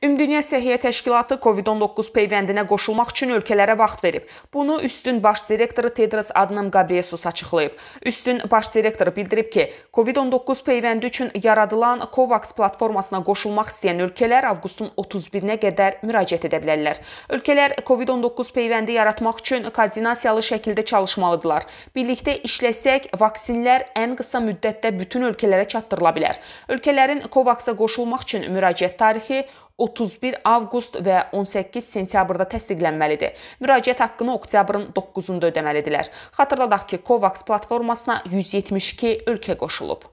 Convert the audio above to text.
Ümumdünya Səhiyyə Təşkilatı COVID-19 peyvəndinə qoşulmaq üçün ölkələrə vaxt verib. Bunu Üstün baş direktoru Tedros Adnam Ghebreyesus açıqlayıb. Üstün baş direktoru bildirib ki, COVID-19 peyvəndi üçün yaradılan COVAX platformasına qoşulmaq istəyən ölkələr avqustun 31-nə qədər müraciət edə bilərlər. Ölkələr COVID-19 peyvəndi yaratmaq üçün koordinasiyalı şəkildə çalışmalıdırlar. Birlikdə işləsək, vaksinlər ən qısa müddətdə bütün ölkələrə çatdırıla bilər. Ölkələrin COVAX-a qoşulmaq üçün müraciət tarixi 31 avqust və 18 sentyabrda təsdiqlənməlidir. Müraciət haqqını oktyabrın 9-unda ödəməlidirlər. Xatırladaq ki, COVAX platformasına 172 ölkə qoşulub.